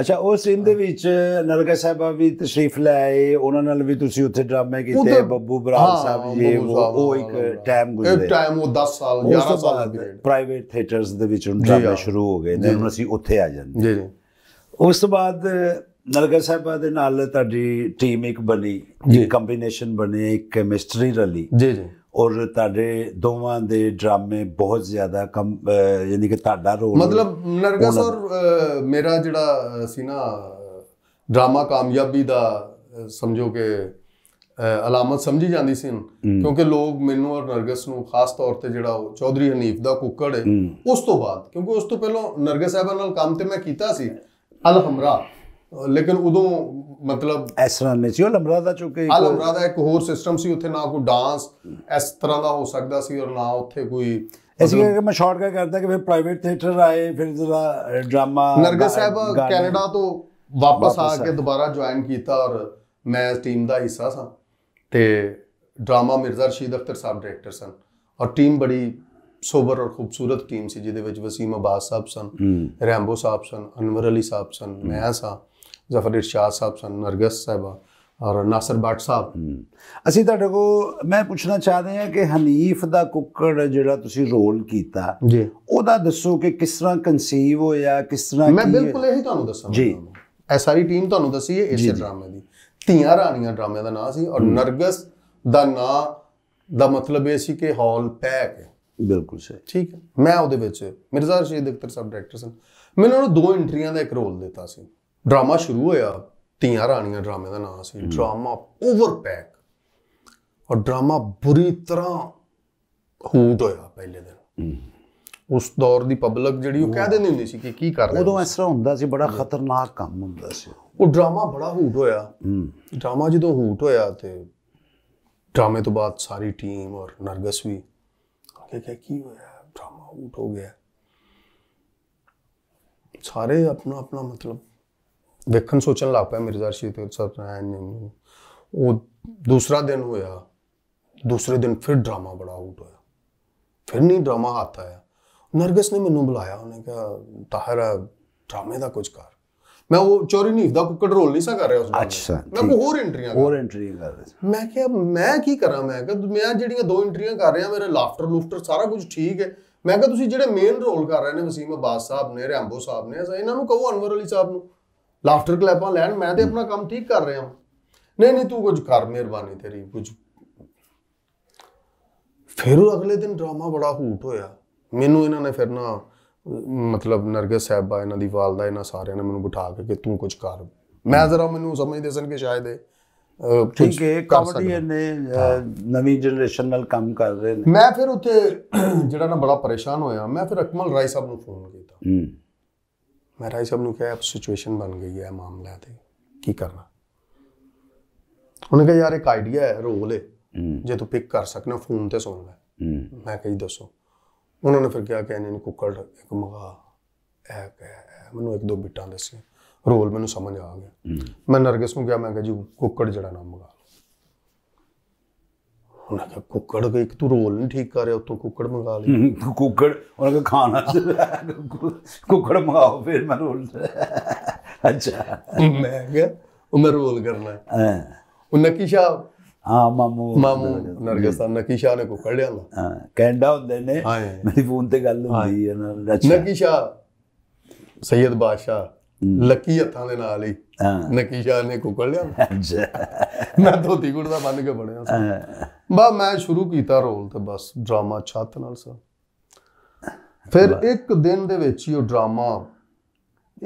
ਅੱਛਾ ਉਸ ਸੀਨ ਦੇ ਵਿੱਚ ਨਰਗਾ ਸਾਹਿਬਾ ਵੀ ਤਸ਼ਰੀਫ ਲੈ ਆਏ ਉਹਨਾਂ ਨਾਲ ਵੀ ਤੁਸੀਂ ਉੱਥੇ ਡਰਾਮੇ ਕੀਤੇ ਬੱਬੂ ਬਰਾਲ ਸਾਹਿਬ ਜੀ ਉਹ ਇੱਕ ਟਾਈਮ ਗੁਜ਼ਰੇ ਇੱਕ ਟਾਈਮ ਉਹ 10 ਸਾਲ 11 ਸਾਲ ਪ੍ਰਾਈਵੇਟ ਥੀਏਟਰਸ ਦੇ ਵਿੱਚ ਉਹਨਾਂ ਦਾ ਸ਼ੁਰੂ ਹੋ ਗਏ ਜਦੋਂ ਅਸੀਂ ਉੱਥੇ ਆ ਜਾਂਦੇ ਜੀ ਜੀ ਉਸ ਤੋਂ ਬਾਅਦ ਨਰਗਾ ਸਾਹਿਬਾ ਦੇ ਨਾਲ ਤੁਹਾਡੀ ਟੀਮ ਇੱਕ ਬਣੀ ਜੀ ਕੰਬੀਨੇਸ਼ਨ ਬਣੇ ਇੱਕ ਕੈਮਿਸਟਰੀ ਰਲੀ ਜੀ ਜੀ ਔਰ ਤੁਹਾਡੇ ਦੋਵਾਂ ਦੇ ਡਰਾਮੇ ਬਹੁਤ ਜ਼ਿਆਦਾ ਕਮ ਯਾਨੀ ਕਿ ਤੁਹਾਡਾ ਰੋਲ ਮਤਲਬ ਨਰਗਸ ਔਰ ਮੇਰਾ ਜਿਹੜਾ ਸੀ ਨਾ ਡਰਾਮਾ ਕਾਮਯਾਬੀ ਦਾ ਸਮਝੋ ਕਿ ਅਲਾਮਤ ਸਮਝੀ ਜਾਂਦੀ ਸੀ ਕਿਉਂਕਿ ਲੋਕ ਮੈਨੂੰ ਔਰ ਨਰਗਸ ਨੂੰ ਖਾਸ ਤੌਰ ਤੇ ਜਿਹੜਾ ਉਹ ਚੌਧਰੀ ਹਨੀਫ ਦਾ ਕੁੱਕੜ ਹੈ ਉਸ ਤੋਂ ਬਾਅਦ ਕਿਉਂਕਿ ਉਸ ਤੋਂ ਪਹਿਲਾਂ ਨਰਗਸ ਸਾਹਿਬ ਨਾਲ ਕੰਮ ਤੇ ਮੈਂ ਕੀਤਾ ਸੀ ਅਲ ਹਮਰਾ ਲੇਕਿਨ ਉਦੋਂ ਮਤਲਬ ਇਸ ਤਰ੍ਹਾਂ ਨਹੀਂ ਸੀ ਉਹ ਲਮਰਾ ਦਾ ਚੁੱਕੇ ਇੱਕ ਲਮਰਾ ਦਾ ਇੱਕ ਹੋਰ ਸਿਸਟਮ ਸੀ ਉੱਥੇ ਨਾ ਕੋਈ ਡਾਂਸ ਇਸ ਤਰ੍ਹਾਂ ਦਾ ਹੋ ਸਕਦਾ ਸੀ ਔਰ ਨਾ ਉੱਥੇ ਕੋਈ ਇਸ ਕਿ ਮੈਂ ਸ਼ਾਰਟ ਕਰ ਕਰਦਾ ਕਿ ਫਿਰ ਪ੍ਰਾਈਵੇਟ ਥੀਏਟਰ ਆਏ ਫਿਰ ਜਿਹੜਾ ਡਰਾਮਾ ਨਰਗਸ ਸਾਹਿਬ ਕੈਨੇਡਾ ਤੋਂ ਵਾਪਸ ਆ ਕੇ ਦੁਬਾਰਾ ਜੁਆਇਨ ਕੀਤਾ ਔਰ ਮੈਂ ਟੀਮ ਦਾ ਹਿੱਸਾ ਸਾਂ ਤੇ ਡਰਾਮਾ ਮਿਰਜ਼ਾ ਰਸ਼ੀਦ ਅਫਤਰ ਸਾਹਿਬ ਡਾਇਰੈਕਟਰ ਸਨ ਔਰ ਟੀਮ ਬੜੀ ਸੋਬਰ ਔਰ ਖੂਬਸੂਰਤ ਟੀਮ ਸੀ ਜਿਹਦੇ ਵਿੱਚ ਵਸੀਮ ਅਬਾਸ ਸਾਹਿਬ ਸਨ ਰੈਂਬੋ ਸਾਹਿਬ ਸਨ ਅਨਵਰ ਅਲੀ ਸਾਹਿਬ ਸਨ ਮੈਂ ਸਾਂ ਜ਼ਫਰ ਇਰਸ਼ਾਦ ਸਾਹਿਬ ਸਨ ਨਰਗਸ ਸਾਹਿਬਾ ਔਰ ਨਾਸਰ ਬਾਟ ਸਾਹਿਬ ਅਸੀਂ ਤੁਹਾਡੇ ਕੋ ਮੈਂ ਪੁੱਛਣਾ ਚਾਹਦੇ ਹਾਂ ਕਿ ਹਨੀਫ ਦਾ ਕੁੱਕੜ ਜਿਹੜਾ ਤੁਸੀਂ ਰੋਲ ਕੀਤਾ ਜੀ ਉਹਦਾ ਦੱਸੋ ਕਿ ਕਿਸ ਤਰ੍ਹਾਂ ਕਨਸੀਵ ਹੋਇਆ ਕਿਸ ਤਰ੍ਹਾਂ ਮੈਂ ਬਿਲਕੁਲ ਇਹੀ ਤੁਹਾਨੂੰ ਦੱਸਾਂਗਾ ਜੀ ਐ ਸਾਰੀ ਟੀਮ ਤੁਹਾਨੂੰ ਦੱਸੀ ਹੈ ਇਸੇ ਡਰਾਮੇ ਦੀ ਧੀਆਂ ਰਾਣੀਆਂ ਡਰਾਮੇ ਦਾ ਨਾਮ ਸੀ ਔਰ ਨਰਗਸ ਦਾ ਨਾਮ ਦਾ ਮਤਲਬ ਇਹ ਸੀ ਕਿ ਹਾਲ ਪੈਕ ਹੈ ਬਿਲਕੁਲ ਸਹੀ ਠੀਕ ਹੈ ਮੈਂ ਉਹਦੇ ਵਿੱਚ ਮਿਰਜ਼ਾ ਰਸ਼ੀਦ ਅਖਤਰ ਸਾਹਿਬ ਡਾਇਰੈਕਟਰ ਸਨ ਮੈਨੂੰ ਉਹਨਾਂ ਦੋ ਐਂਟਰੀਆਂ ਦਾ ਇੱਕ ਰੋਲ ਦਿੱਤਾ ਸੀ ਡਰਾਮਾ ਸ਼ੁਰੂ ਹੋਇਆ ਤੀਆਂ ਰਾਣੀਆਂ ਡਰਾਮੇ ਦਾ ਨਾਮ ਸੀ ਡਰਾਮਾ ਓਵਰ ਪੈਕ ਔਰ ਡਰਾਮਾ ਬੁਰੀ ਤਰ੍ਹਾਂ ਹੂਟ ਹੋਇਆ ਪਹਿਲੇ ਦਿਨ ਉਸ ਦੌਰ ਦੀ ਪਬਲਿਕ ਜਿਹੜੀ ਉਹ ਕਹਿ ਦਿੰਦੀ ਹੁੰਦੀ ਸੀ ਕਿ ਕੀ ਕਰ ਰਹੇ ਉਦੋਂ ਇਸ ਤਰ੍ਹਾਂ ਹੁੰਦਾ ਸੀ ਬੜਾ ਖਤਰਨਾਕ ਕੰਮ ਹੁੰਦਾ ਸੀ ਉਹ ਡਰਾਮਾ ਬੜਾ ਹੂਟ ਹੋਇਆ ਡਰਾਮਾ ਜਦੋਂ ਹੂਟ ਹੋਇਆ ਤੇ ਡਰਾਮੇ ਤੋਂ ਬਾਅਦ ਸਾਰੀ ਟੀਮ ਔਰ ਨਰਗਸ ਵੀ ਕਿ ਕਿ ਕੀ ਹੋਇਆ ਡਰਾਮਾ ਹੂਟ ਹੋ ਗਿਆ ਸਾਰੇ ਆਪਣਾ ਆਪਣਾ ਮਤਲਬ ਵੇਖਣ ਸੋਚਣ ਲੱਗ ਪਿਆ ਮਿਰਜ਼ਾ ਰਸ਼ੀਦ ਤੇ ਸਤਨਾਮ ਨੂੰ ਉਹ ਦੂਸਰਾ ਦਿਨ ਹੋਇਆ ਦੂਸਰੇ ਦਿਨ ਫਿਰ ਡਰਾਮਾ ਬੜਾ ਆਊਟ ਹੋਇਆ ਫਿਰ ਨਹੀਂ ਡਰਾਮਾ ਹੱਥ ਆਇਆ ਨਰਗਸ ਨੇ ਮੈਨੂੰ ਬੁਲਾਇਆ ਉਹਨੇ ਕਿਹਾ ਤਾਹਰ ਡਰਾਮੇ ਦਾ ਕੁਝ ਕਰ ਮੈਂ ਉਹ ਚੋਰੀ ਨਹੀਂ ਦਾ ਕੰਟਰੋਲ ਨਹੀਂ ਸਾ ਕਰ ਰਿਹਾ ਉਸ ਨੂੰ ਅੱਛਾ ਮੈਂ ਕੋ ਹੋਰ ਐਂਟਰੀਆਂ ਹੋਰ ਐਂਟਰੀਆਂ ਕਰ ਰਿਹਾ ਮੈਂ ਕਿਹਾ ਮੈਂ ਕੀ ਕਰਾਂ ਮੈਂ ਕਿਹਾ ਮੈਂ ਜਿਹੜੀਆਂ ਦੋ ਐਂਟਰੀਆਂ ਕਰ ਰਿਹਾ ਮੇਰੇ ਲਾਫਟਰ ਲੂਫਟਰ ਸਾਰਾ ਕੁਝ ਠੀਕ ਹੈ ਮੈਂ ਕਿਹਾ ਤੁਸੀਂ ਜਿਹੜੇ ਮੇਨ ਰੋਲ ਕਰ ਰਹੇ ਨੇ ਵਸੀਮ ਅਬਾਸ ਸਾਹਿਬ ਨੇ ਰੈਂਬੋ ਸਾਹਿਬ ਨੇ ਇਹਨਾਂ ਨੂੰ ਕਹੋ ਅਨਵਰ ਅਲੀ ਸਾਹਿਬ ਨੂੰ ਲਾਫਟਰ ਕਲੈਪਾਂ ਲੈਣ ਮੈਂ ਤੇ ਆਪਣਾ ਕੰਮ ਠੀਕ ਕਰ ਰਿਹਾ ਹਾਂ ਨਹੀਂ ਨਹੀਂ ਤੂੰ ਕੁਝ ਕਰ ਮਿਹਰਬਾਨੀ ਤੇਰੀ ਕੁਝ ਫਿਰ ਉਹ ਅਗਲੇ ਦਿਨ ਡਰਾਮਾ ਬੜਾ ਹੂਟ ਹੋਇਆ ਮੈਨੂੰ ਇਹਨਾਂ ਨੇ ਫਿਰ ਨਾ ਮਤਲਬ ਨਰਗਿਸ ਸਾਹਿਬਾ ਇਹਨਾਂ ਦੀ ਵਾਲਦਾ ਇਹਨਾਂ ਸਾਰਿਆਂ ਨੇ ਮੈਨੂੰ ਬਿਠਾ ਕੇ ਕਿ ਤੂੰ ਕੁਝ ਕਰ ਮੈਂ ਜ਼ਰਾ ਮੈਨੂੰ ਸਮਝਦੇ ਸਨ ਕਿ ਸ਼ਾਇਦ ਇਹ ਠੀਕ ਹੈ ਕਾਮੇਡੀਅਨ ਨੇ ਨਵੀਂ ਜਨਰੇਸ਼ਨ ਨਾਲ ਕੰਮ ਕਰ ਰਹੇ ਨੇ ਮੈਂ ਫਿਰ ਉੱਥੇ ਜਿਹੜਾ ਨਾ ਬੜਾ ਪਰੇਸ਼ਾਨ ਹੋਇਆ ਮੈਂ ਫਿਰ ਅਕਮਲ ਰਾਏ ਸਾਹਿਬ ਨੂੰ ਫੋਨ ਕੀਤਾ ਮੈਂ ਰਾਈ ਸਾਹਿਬ ਨੂੰ ਕਿਹਾ ਸਿਚੁਏਸ਼ਨ ਬਣ ਗਈ ਹੈ ਮਾਮਲਾ ਤੇ ਕੀ ਕਰਨਾ ਉਹਨੇ ਕਿਹਾ ਯਾਰ ਇੱਕ ਆਈਡੀਆ ਹੈ ਰੋਲ ਹੈ ਜੇ ਤੂੰ ਪਿਕ ਕਰ ਸਕਣਾ ਫੋਨ ਤੇ ਸੁਣ ਲੈ ਮੈਂ ਕਹੀ ਦੱਸੋ ਉਹਨਾਂ ਨੇ ਫਿਰ ਕਿਹਾ ਕਿ ਇਹਨੇ ਕੁੱਕੜ ਇੱਕ ਮਗਾ ਇਹ ਮੈਨੂੰ ਇੱਕ ਦੋ ਬਿੱਟਾਂ ਦੱਸੇ ਰੋਲ ਮੈਨੂੰ ਸਮਝ ਆ ਗਿਆ ਮੈਂ ਨਰਗਿਸ ਨੂੰ ਕਿਹਾ ਮੈਂ ਕਿਹਾ ਜੀ ਕੁੱਕੜ ਜਿਹੜਾ ਨਾ ਮਗਾ ਉਹਨਾਂ ਦਾ ਕੁੱਕੜ ਵੀ ਇੱਕ ਤੂੰ ਰੋਲ ਨਹੀਂ ਠੀਕ ਕਰ ਰਿਹਾ ਉਤੋਂ ਕੁੱਕੜ ਮੰਗਾ ਲਈ ਕੁੱਕੜ ਉਹਨਾਂ ਕਾ ਖਾਣਾ ਕੁੱਕੜ ਮੰਗਾਓ ਫਿਰ ਮੈਂ ਰੋਲ ਅੱਛਾ ਮੈਂ ਕਿਹਾ ਉਹ ਮੈਂ ਰੋਲ ਕਰਨਾ ਹੈ ਉਹ ਨਕੀ ਸ਼ਾਹ ਹਾਂ ਮਾਮੂ ਮਾਮੂ ਨਰਗਸਾਨ ਨਕੀ ਸ਼ਾਹ ਨੇ ਕੁੱਕੜ ਲਿਆ ਹਾਂ ਕੈਂਡਾ ਹੁੰਦੇ ਨੇ ਮੇਰੀ ਫੋਨ ਤੇ ਗੱਲ ਹੁੰਦੀ ਹੈ ਨਾ ਨਕੀ ਸ਼ਾਹ ਸੈਦ ਬਾਦਸ਼ਾਹ ਲੱਕੀ ਹੱਥਾਂ ਦੇ ਨਾਲ ਹੀ ਨਕੀਸ਼ਾ ਨੇ ਕੁਕੜ ਲਿਆ ਮੈਂ ਧੋਤੀ ਦਾ ਬੰਨ ਕੇ ਬਣਿਆ ਸੀ ਬਾ ਮੈਂ ਸ਼ੁਰੂ ਕੀਤਾ ਰੋਲ ਤੇ ਬਸ ਡਰਾਮਾ ਛੱਤ ਨਾਲ ਸਰ ਫਿਰ ਇੱਕ ਦਿਨ ਦੇ ਵਿੱਚ ਹੀ ਉਹ ਡਰਾਮਾ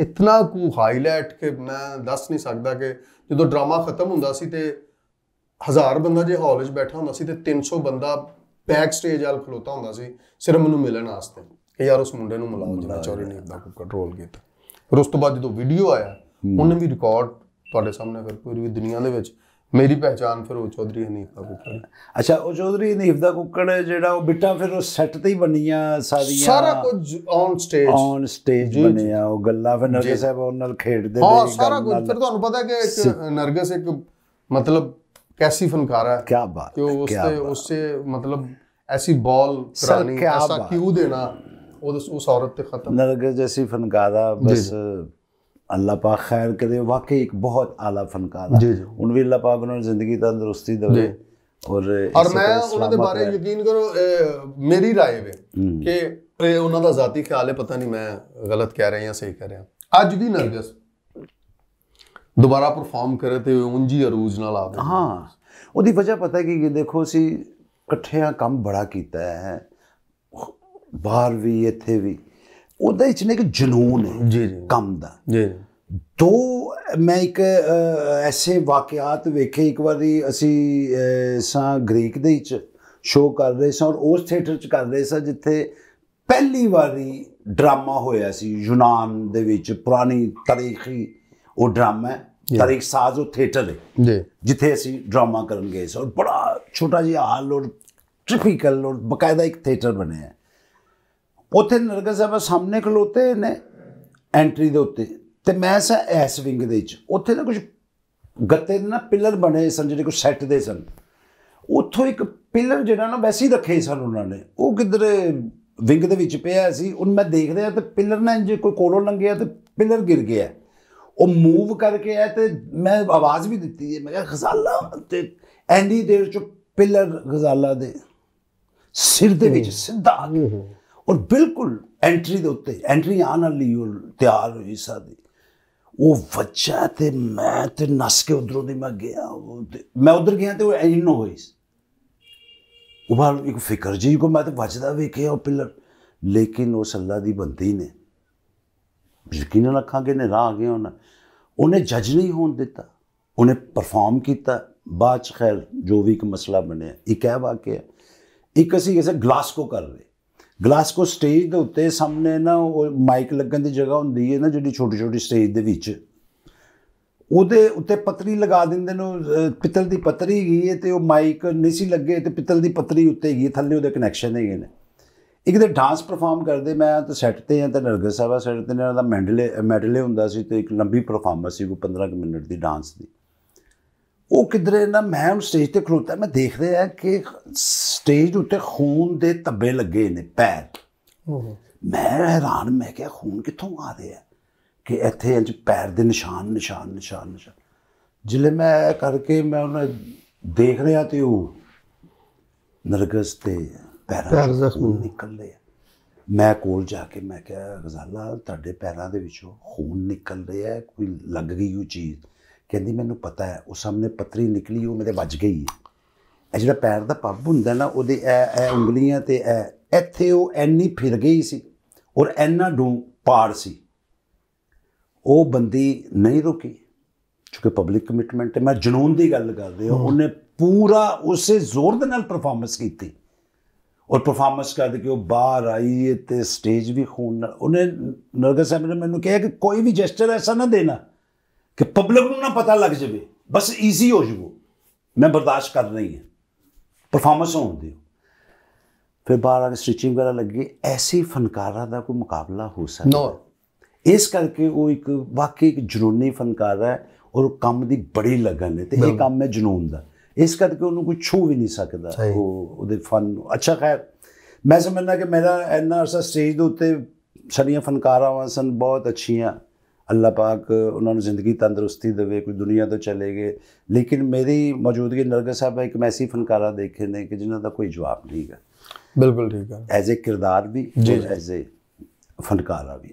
ਇਤਨਾ ਕੁ ਹਾਈਲਾਈਟ ਕਿ ਮੈਂ ਦੱਸ ਨਹੀਂ ਸਕਦਾ ਕਿ ਜਦੋਂ ਡਰਾਮਾ ਖਤਮ ਹੁੰਦਾ ਸੀ ਤੇ ਹਜ਼ਾਰ ਬੰਦਾ ਜੇ ਹਾਲ 'ਚ ਬੈਠਾ ਹੁੰਦਾ ਸੀ ਤੇ 300 ਬੰਦਾ ਬੈਕ ਸਟੇਜ ਆਲ ਖਲੋਤਾ ਹੁੰਦਾ ਸੀ ਸਿਰਫ ਮੈਨੂੰ ਮਿਲਣ ਵਾਸਤੇ ਕਿ ਯਾਰ ਉਸ ਮੁੰਡੇ ਨੂੰ ਮਿਲਾਓ ਜਿਹੜਾ ਚੋਰੀ ਨਹੀਂ ਦਾ ਕੰਟਰੋਲ ਕੀਤਾ ਪਰ ਉਸ ਤੋਂ ਬਾਅਦ ਜਦੋਂ ਵੀਡੀਓ ਆਇਆ ਉਹਨੇ ਵੀ ਰਿਕਾਰਡ ਤੁਹਾਡੇ ਸਾਹਮਣੇ ਫਿਰ ਪੂਰੀ ਦੁਨੀਆ ਦੇ ਵਿੱਚ ਮੇਰੀ ਪਹਿਚਾਨ ਫਿਰ ਉਹ ਚੌਧਰੀ ਹਨੀਫ ਦਾ ਕੁੱਕੜ ਅੱਛਾ ਉਹ ਚੌਧਰੀ ਹਨੀਫ ਦਾ ਕੁੱਕੜ ਜਿਹੜਾ ਉਹ ਬਿੱਟਾ ਫਿਰ ਉਹ ਸੈੱਟ ਤੇ ਹੀ ਬਣੀਆਂ ਸਾਰੀਆਂ ਸਾਰਾ ਕੁਝ ਔਨ ਸਟੇਜ ਔਨ ਸਟੇਜ ਬਣਿਆ ਉਹ ਗੱਲਾਂ ਫਿਰ ਨਰਗਸ ਸਾਹਿਬ ਉਹਨਾਂ ਨਾਲ ਖੇਡਦੇ ਨੇ ਹਾਂ ਸਾਰਾ ਕੁਝ ਫਿਰ ਤੁਹਾਨੂੰ ਪਤਾ ਕਿ ਇੱਕ ਨਰਗਸ ਇੱਕ ਮਤਲਬ ਕੈਸੀ ਫਨਕਾਰ ਹੈ ਕੀ ਬਾਤ ਹੈ ਕਿ ਉਸਤੇ ਉਸੇ ਮਤਲਬ ਐਸੀ ਬਾਲ ਕਰਾਣੀ ਐਸਾ ਕਿਉਂ ਦੇਣਾ ਉਹ ਉਸ ਔਰਤ ਤੇ ਖਤਮ ਨਰਗਸ ਜੈਸੀ ਫਨਕਾਰਾ ਬਸ ਅੱਲਾਹ ਪਾਕ ਖੈਰ ਕਰੇ ਵਾਕਈ ਇੱਕ ਬਹੁਤ ਆਲਾ ਫਨਕਾਰਾ ਜੀ ਜੀ ਉਹਨ ਵੀ ਅੱਲਾਹ ਪਾਕ ਉਹਨਾਂ ਨੂੰ ਜ਼ਿੰਦਗੀ ਦਾ ਤੰਦਰੁਸਤੀ ਦੇਵੇ ਔਰ ਔਰ ਮੈਂ ਉਹਨਾਂ ਦੇ ਬਾਰੇ ਯਕੀਨ ਕਰੋ ਮੇਰੀ رائے ਵੇ ਕਿ ਇਹ ਉਹਨਾਂ ਦਾ ਜ਼ਾਤੀ ਖਿਆਲ ਹੈ ਪਤਾ ਨਹੀਂ ਮੈਂ ਗਲਤ ਕਹਿ ਰਿਹਾ ਜਾਂ ਸਹੀ ਕਹਿ ਰਿਹਾ ਅੱਜ ਵੀ ਨਰਗਸ ਦੁਬਾਰਾ ਪਰਫਾਰਮ ਕਰੇ ਤੇ ਉਂਜੀ ਅਰੂਜ ਨਾਲ ਆਵੇ ਹਾਂ ਉਹਦੀ ਵਜ੍ਹਾ ਪਤਾ ਕੀ ਦੇਖੋ ਸੀ ਇਕੱਠਿਆਂ ਕੰਮ ਬੜਾ ਕੀਤਾ ਹੈ ਬਾਹਰ ਵੀ ਇੱਥੇ ਵੀ ਉਹਦੇ ਵਿੱਚ ਨੇ ਇੱਕ ਜਨੂਨ ਹੈ ਜੀ ਜੀ ਕੰਮ ਦਾ ਜੀ ਦੋ ਮੈਂ ਇੱਕ ਐਸੇ ਵਾਕਿਆਤ ਵੇਖੇ ਇੱਕ ਵਾਰੀ ਅਸੀਂ ਸਾਂ ਗ੍ਰੀਕ ਦੇ ਵਿੱਚ ਸ਼ੋਅ ਕਰ ਰਹੇ ਸਾਂ ਔਰ ਉਸ ਥੀਏਟਰ 'ਚ ਕਰ ਰਹੇ ਸਾਂ ਜਿੱਥੇ ਪਹਿਲੀ ਵਾਰੀ ਡਰਾਮਾ ਹੋਇਆ ਸੀ ਯੂਨਾਨ ਦੇ ਵਿੱਚ ਪੁਰਾਣੀ ਤਾਰੀਖੀ ਉਹ ਡਰਾਮਾ ਤਾਰੀਖ ਸਾਜ਼ ਉਹ ਥੀਏਟਰ ਹੈ ਜੀ ਜਿੱਥੇ ਅਸੀਂ ਡਰਾਮਾ ਕਰਨ ਗਏ ਸੀ ਔਰ ਬੜਾ ਛੋਟਾ ਜਿਹਾ ਹਾਲ ਔਰ ਟ੍ਰਿਪੀਕਲ ਔਰ ਬਕਾਇਦਾ ਇੱਕ ਥੀਏਟਰ ਬਣਿਆ ਹੈ ਉੱਥੇ ਨਰਗਸ ਸਾਹਿਬ ਸਾਹਮਣੇ ਖਲੋਤੇ ਨੇ ਐਂਟਰੀ ਦੇ ਉੱਤੇ ਤੇ ਮੈਂ ਸਾ ਐਸ ਵਿੰਗ ਦੇ ਵਿੱਚ ਉੱਥੇ ਨਾ ਕੁਝ ਗੱਤੇ ਦੇ ਨਾ ਪਿਲਰ ਬਣੇ ਸਨ ਜਿਹੜੇ ਕੋ ਸੈੱਟ ਦੇ ਸਨ ਉੱਥੋਂ ਇੱਕ ਪਿਲਰ ਜਿਹੜਾ ਨਾ ਵੈਸੇ ਹੀ ਰੱਖੇ ਸਨ ਉਹਨਾਂ ਨੇ ਉਹ ਕਿਧਰ ਵਿੰਗ ਦੇ ਵਿੱਚ ਪਿਆ ਸੀ ਉਹ ਮੈਂ ਦੇਖ ਰਿਹਾ ਤੇ ਪਿਲਰ ਨਾ ਜੇ ਕੋਈ ਕੋਲੋਂ ਲੰਗਿਆ ਤੇ ਪਿਲਰ ਗਿਰ ਗਿਆ ਉਹ ਮੂਵ ਕਰਕੇ ਆਇਆ ਤੇ ਮੈਂ ਆਵਾਜ਼ ਵੀ ਦਿੱਤੀ ਮੈਂ ਕਿਹਾ ਗਜ਼ਾਲਾ ਤੇ ਐਂਡੀ ਦੇਰ ਚ ਪਿਲਰ ਗਜ਼ਾਲਾ ਦੇ ਸਿਰ ਦੇ ਵਿੱਚ ਸਿੱਧਾ ਆ ਗਿਆ ਔਰ ਬਿਲਕੁਲ ਐਂਟਰੀ ਦੇ ਉੱਤੇ ਐਂਟਰੀ ਆਨ ਵਾਲੀ ਯੂ ਤਿਆਰ ਹੋਈ ਸਾਦੀ ਉਹ ਵੱਜਾ ਤੇ ਮੈਂ ਤੇ ਨਸ ਕੇ ਉਧਰੋਂ ਦੀ ਮੈਂ ਗਿਆ ਮੈਂ ਉਧਰ ਗਿਆ ਤੇ ਉਹ ਇਨੋ ਹੋਈ ਉਹ ਬਾਲ ਇੱਕ ਫਿਕਰ ਜੀ ਕੋ ਮੈਂ ਤੇ ਵੱਜਦਾ ਵੇਖਿਆ ਉਹ ਪਿੱਲਰ ਲੇਕਿਨ ਉਹ ਸੱਲਾ ਦੀ ਬੰਦੀ ਨੇ ਯਕੀਨ ਯਕੀਨਨ ਕੇ ਨੇ ਰਾਹ ਆ ਗਿਆ ਉਹਨਾਂ ਉਹਨੇ ਜੱਜ ਨਹੀਂ ਹੋਣ ਦਿੱਤਾ ਉਹਨੇ ਪਰਫਾਰਮ ਕੀਤਾ ਬਾਅਦ ਖੈਰ ਜੋ ਵੀ ਇੱਕ ਮਸਲਾ ਬਣਿਆ ਇਹ ਕਹਿ ਵਾਕਿਆ ਇੱਕ ਅਸੀਂ ਕਿਸੇ ਗਲਾਸਕੋ ਕਰ ਰਹੇ ਗਲਾਸਕੋ ਸਟੇਜ ਦੇ ਉੱਤੇ ਸਾਹਮਣੇ ਨਾ ਉਹ ਮਾਈਕ ਲੱਗਣ ਦੀ ਜਗ੍ਹਾ ਹੁੰਦੀ ਹੈ ਨਾ ਜਿਹੜੀ ਛੋਟੀ ਛੋਟੀ ਸਟੇਜ ਦੇ ਵਿੱਚ ਉਹਦੇ ਉੱਤੇ ਪਤਰੀ ਲਗਾ ਦਿੰਦੇ ਨੇ ਪਿੱਤਲ ਦੀ ਪਤਰੀ ਗਈ ਹੈ ਤੇ ਉਹ ਮਾਈਕ ਨਹੀਂ ਸੀ ਲੱਗੇ ਤੇ ਪਿੱਤਲ ਦੀ ਪਤਰੀ ਉੱਤੇ ਗਈ ਥੱਲੇ ਉਹਦੇ ਕਨੈਕਸ਼ਨ ਹੈਗੇ ਨੇ ਇੱਕ ਦੇ ਡਾਂਸ ਪਰਫਾਰਮ ਕਰਦੇ ਮੈਂ ਤਾਂ ਸੈੱਟ ਤੇ ਜਾਂ ਤਾਂ ਨਰਗਸ ਸਾਹਿਬਾ ਸੈੱਟ ਤੇ ਨਾਲ ਦਾ ਮੈਂਡਲੇ ਮੈਡਲੇ ਹੁੰਦਾ ਸੀ ਤੇ ਇੱਕ ਲੰਬੀ ਪਰਫਾਰਮੈਂਸ ਸੀ ਕੋ 15 ਮਿੰਟ ਦੀ ਡਾਂਸ ਦੀ ਉਹ ਕਿਧਰੇ ਨਾ ਮੈਂ ਉਹ ਸਟੇਜ ਤੇ ਖਲੋਤਾ ਮੈਂ ਦੇਖ ਰਿਹਾ ਕਿ ਸਟੇਜ ਉੱਤੇ ਖੂਨ ਦੇ ਤੱਬੇ ਲੱਗੇ ਨੇ ਪੈਰ ਮੈਂ ਹੈਰਾਨ ਮੈਂ ਕਿਹਾ ਖੂਨ ਕਿੱਥੋਂ ਆ ਰਿਹਾ ਹੈ ਕਿ ਇੱਥੇ ਇੰਜ ਪੈਰ ਦੇ ਨਿਸ਼ਾਨ ਨਿਸ਼ਾਨ ਨਿਸ਼ਾਨ ਨਿਸ਼ਾਨ ਜਿਲੇ ਮੈਂ ਕਰਕੇ ਮੈਂ ਉਹਨਾਂ ਦੇਖ ਰਿਹਾ ਤੇ ਉਹ ਨਰਗਸ ਤੇ ਪੈਰ ਜ਼ਖਮ ਨਿਕਲ ਰਿਹਾ ਮੈਂ ਕੋਲ ਜਾ ਕੇ ਮੈਂ ਕਿਹਾ ਗਜ਼ਾਲਾ ਤੁਹਾਡੇ ਪੈਰਾਂ ਦੇ ਵਿੱਚੋਂ ਖੂਨ ਨਿਕਲ ਰਿਹਾ ਹੈ ਕੋਈ ਲੱਗ ਗਈ ਉਹ ਚੀਜ਼ ਕਹਿੰਦੀ ਮੈਨੂੰ ਪਤਾ ਹੈ ਉਹ ਸਾਹਮਣੇ ਪਤਰੀ ਨਿਕਲੀ ਉਹ ਮੇਰੇ ਵੱਜ ਗਈ ਹੈ ਇਹ ਜਿਹੜਾ ਪੈਰ ਦਾ ਪੱਬ ਹੁੰਦਾ ਨਾ ਉਹਦੇ ਇਹ ਇਹ ਉਂਗਲੀਆਂ ਤੇ ਇਹ ਇੱਥੇ ਉਹ ਐਨੀ ਫਿਰ ਗਈ ਸੀ ਔਰ ਐਨਾ ਡੂੰ ਪਾਰ ਸੀ ਉਹ ਬੰਦੀ ਨਹੀਂ ਰੁਕੀ ਕਿਉਂਕਿ ਪਬਲਿਕ ਕਮਿਟਮੈਂਟ ਹੈ ਮੈਂ ਜਨੂਨ ਦੀ ਗੱਲ ਕਰਦੇ ਹਾਂ ਉਹਨੇ ਪੂਰਾ ਉਸੇ ਜ਼ੋਰ ਦੇ ਨਾਲ ਪਰਫਾਰਮੈਂਸ ਕੀਤੀ ਔਰ ਪਰਫਾਰਮੈਂਸ ਕਰਦੇ ਕਿ ਉਹ ਬਾਹਰ ਆਈ ਤੇ ਸਟੇਜ ਵੀ ਖੂਨ ਨਾਲ ਉਹਨੇ ਨਰਗਸ ਸਾਹਿਬ ਨੇ ਮੈਨੂੰ ਕਿਹਾ ਕਿ ਕੋਈ ਵੀ ਜੈਸਚਰ ਐਸਾ ਨਾ ਦੇਣਾ ਕਿ ਪਬਲਿਕ ਨੂੰ ਨਾ ਪਤਾ ਲੱਗ ਜਾਵੇ ਬਸ ਈਜ਼ੀ ਹੋ ਜੂ ਮੈਂ ਬਰਦਾਸ਼ਤ ਕਰ ਰਹੀ ਹਾਂ ਪਰਫਾਰਮੈਂਸ ਹੋਣ ਦੀ ਫਿਰ ਬਾਹਰ ਆ ਕੇ ਸਟਿਚਿੰਗ ਵਗੈਰਾ ਲੱਗੀ ਐਸੀ ਫਨਕਾਰਾਂ ਦਾ ਕੋਈ ਮੁਕਾਬਲਾ ਹੋ ਸਕਦਾ ਇਸ ਕਰਕੇ ਉਹ ਇੱਕ ਵਾਕਈ ਇੱਕ ਜਨੂਨੀ ਫਨਕਾਰ ਹੈ ਔਰ ਕੰਮ ਦੀ ਬੜੀ ਲਗਨ ਹੈ ਤੇ ਇਹ ਕੰਮ ਹੈ ਜਨੂਨ ਦਾ ਇਸ ਕਰਕੇ ਉਹਨੂੰ ਕੋਈ ਛੂ ਵੀ ਨਹੀਂ ਸਕਦਾ ਉਹ ਉਹਦੇ ਫਨ ਅੱਛਾ ਖੈਰ ਮੈਂ ਸਮਝਦਾ ਕਿ ਮੇਰਾ ਐਨਆਰਐਸ ਸਟੇਜ ਦੇ ਉੱਤੇ ਸਾਰੀਆਂ ਫਨਕਾਰਾਂ ਸਨ ਬਹੁਤ ਅੱਛੀਆਂ ਅੱਲਾ ਪਾਕ ਉਹਨਾਂ ਨੂੰ ਜ਼ਿੰਦਗੀ ਤੰਦਰੁਸਤੀ ਦੇਵੇ ਕੋਈ ਦੁਨੀਆ ਤੋਂ ਚਲੇ ਗਏ ਲੇਕਿਨ ਮੇਰੀ ਮੌਜੂਦਗੀ ਨਰਗਸ ਸਾਹਿਬ ਇੱਕ ਮੈਸੀ ਫਨਕਾਰਾ ਦੇਖੇ ਨੇ ਕਿ ਜਿਨ੍ਹਾਂ ਦਾ ਕੋਈ ਜਵਾਬ ਨਹੀਂ ਹੈ ਬਿਲਕੁਲ ਠੀਕ ਹੈ ਐਜ਼ ਅ ਕਿਰਦਾਰ ਵੀ ਐਜ਼ ਅ ਫਨਕਾਰਾ ਵੀ